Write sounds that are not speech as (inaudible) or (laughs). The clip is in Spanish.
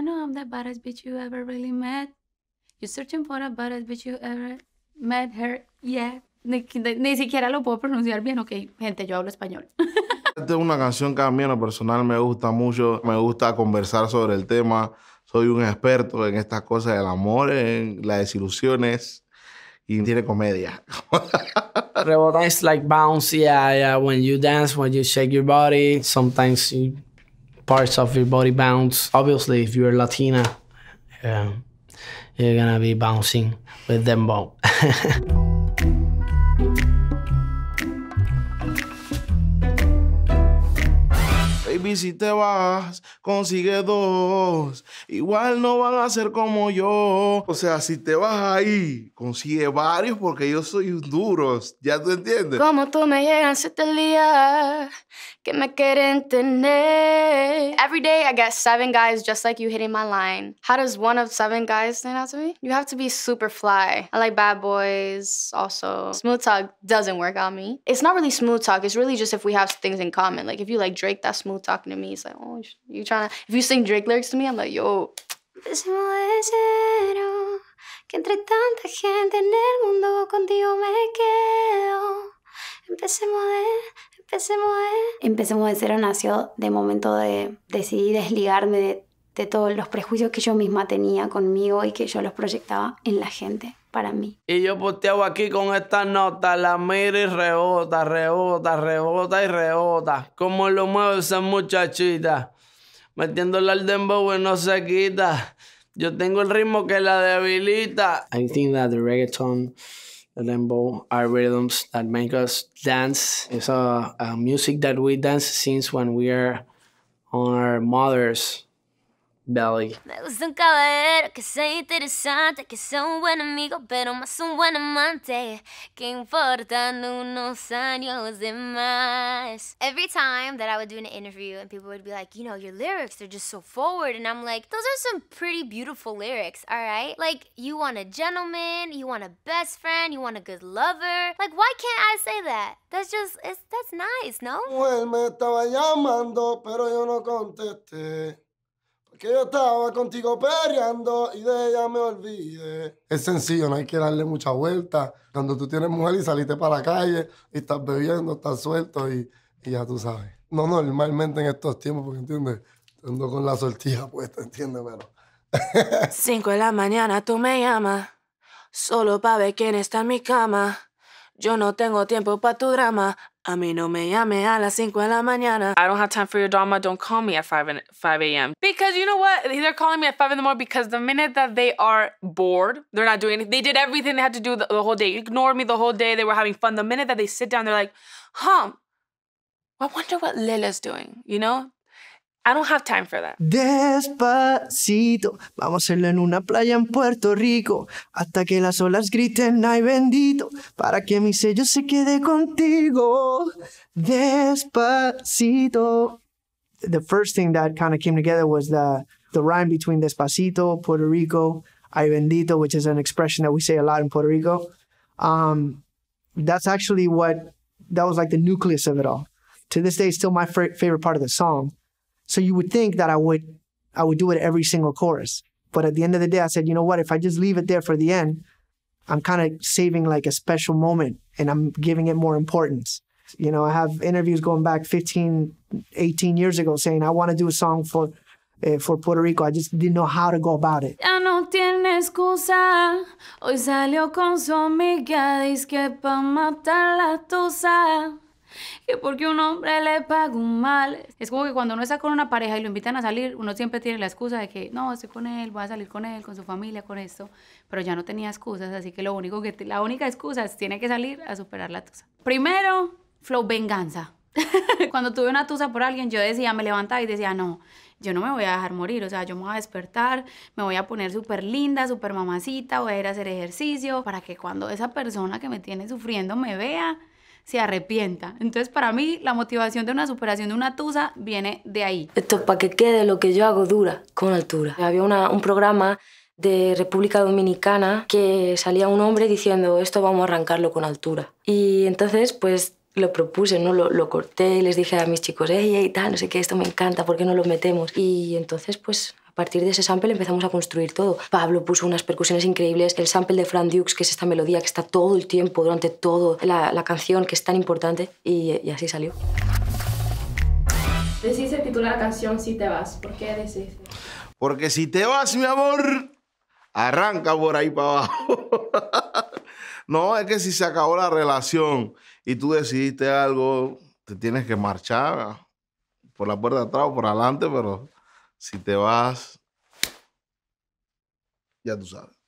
I know I'm the baddest bitch you ever really met. You're searching for the baddest bitch you ever met her yeah, Ni, siquiera lo puedo pronunciar bien, ok, gente, yo hablo español. (laughs) Esta es una canción que a mí en lo personal me gusta mucho, me gusta conversar sobre el tema, soy un experto en estas cosas del amor, en las desilusiones y tiene comedia. (laughs) Rebota es like bouncy, yeah, yeah, when you dance, when you shake your body, sometimes you parts of your body bounce. Obviously, if you're Latina, um, you're gonna be bouncing with them both. (laughs) Baby, si te vas, consigue dos. Igual no van a ser como yo. O sea, si te vas ahí, consigue varios porque yo soy duro. ¿Ya tú entiendes? Como tú me llegas, que me quieren tener. Every day I get seven guys just like you hitting my line. How does one of seven guys stand out to me? You have to be super fly. I like bad boys also. Smooth talk doesn't work on me. It's not really smooth talk. It's really just if we have things in common. Like if you like Drake, that's smooth talking to me. He's like, oh, you trying to, if you sing Drake lyrics to me, I'm like, yo. Empecemos que entre tanta gente en el mundo contigo me quedo. Empecemos de, empecemos de. Empecemos de cero nació de momento de decidir desligarme de de todos los prejuicios que yo misma tenía conmigo y que yo los proyectaba en la gente para mí. Y yo posteo aquí con esta nota, la miro y rebota, rebota, rebota y rebota. cómo lo mueve esa muchachita, metiéndole al dembow y no se quita. Yo tengo el ritmo que la debilita. I think that the reggaeton, the dembow are rhythms that make us dance. It's a music that we dance since when we are on our mothers. Me gusta un caballero que sea interesante, que sea un buen amigo, pero más un buen amante. Que importan unos años de más. Every time that I would do an interview and people would be like, you know, your lyrics, they're just so forward. And I'm like, those are some pretty beautiful lyrics, all right? Like, you want a gentleman, you want a best friend, you want a good lover. Like, why can't I say that? That's just, it's, that's nice, no? Well, me estaba llamando, pero yo no contesté. que yo estaba contigo perreando y de ella me olvidé. Es sencillo, no hay que darle mucha vuelta. Cuando tú tienes mujer y saliste para la calle y estás bebiendo, estás suelto y, ya tú sabes. No normalmente en estos tiempos, porque entiendes, ando con la sortija puesta, entiendes, (laughs) Cinco de la mañana tú me llamas, solo para ver quién está en mi cama. Yo no tengo tiempo para tu drama, A mí no me llame a las 5 de la mañana. I don't have time for your drama. Don't call me at 5 5 a.m. Because you know what? They're calling me at 5 in the morning because the minute that they are bored, they're not doing anything. They did everything they had to do the, the whole day. ignored me the whole day. They were having fun. The minute that they sit down, they're like, huh, I wonder what Lila's doing, you know? I don't have time for that. Despacito, vamos a hacerlo en una playa en Puerto Rico, hasta que las olas griten ay bendito, para que mi sello se quede contigo. Despacito. The first thing that kind of came together was the the rhyme between despacito, Puerto Rico, ay bendito, which is an expression that we say a lot in Puerto Rico. Um, that's actually what that was like the nucleus of it all. To this day, it's still my favorite part of the song so you would think that I would I would do it every single chorus. But at the end of the day, I said, you know what? If I just leave it there for the end, I'm kind of saving like a special moment and I'm giving it more importance. You know, I have interviews going back 15, 18 years ago saying I want to do a song for eh, for Puerto Rico. I just didn't know how to go about it. Ya no tiene excusa. Hoy salió con su amiga, dice que pa matar la tusa. que porque un hombre le paga un mal. Es como que cuando uno está con una pareja y lo invitan a salir, uno siempre tiene la excusa de que no, estoy con él, voy a salir con él, con su familia, con esto, pero ya no tenía excusas, así que lo único que la única excusa es tiene que salir a superar la tusa. Primero, flow venganza. (laughs) cuando tuve una tusa por alguien, yo decía, me levantaba y decía, no, yo no me voy a dejar morir, o sea, yo me voy a despertar, me voy a poner súper linda, súper mamacita, voy a ir a hacer ejercicio, para que cuando esa persona que me tiene sufriendo me vea, se arrepienta. Entonces, para mí, la motivación de una superación de una tusa viene de ahí. Esto para que quede lo que yo hago dura, con altura. Había un programa de República Dominicana que salía un hombre diciendo esto vamos a arrancarlo con altura. Y entonces, pues lo propuse, ¿no? Lo, lo, corté y les dije a mis chicos, hey, hey, tal, no sé qué, esto me encanta, ¿por qué no lo metemos? Y entonces, pues a partir de ese sample empezamos a construir todo. Pablo puso unas percusiones increíbles, el sample de Fran Dukes, que es esta melodía que está todo el tiempo, durante toda la, canción, que es tan importante, y, y así salió. Decís el título de la canción Si te vas. ¿Por qué decís? Porque si te vas, mi amor, arranca por ahí para abajo. (laughs) no, es que si se acabó la relación y tú decidiste algo, te tienes que marchar ah, por la puerta de atrás o por adelante, pero si te vas, ya tú sabes.